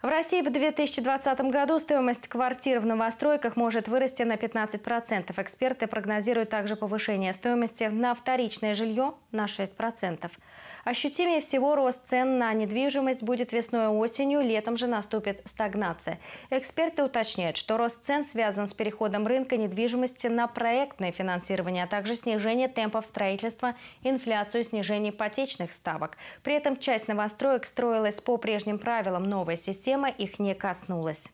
В России в 2020 году стоимость квартир в новостройках может вырасти на 15%. Эксперты прогнозируют также повышение стоимости на вторичное жилье на 6%. Ощутимее всего рост цен на недвижимость будет весной и осенью, летом же наступит стагнация. Эксперты уточняют, что рост цен связан с переходом рынка недвижимости на проектное финансирование, а также снижение темпов строительства, инфляцию, снижение ипотечных ставок. При этом часть новостроек строилась по прежним правилам новой системы система их не коснулась.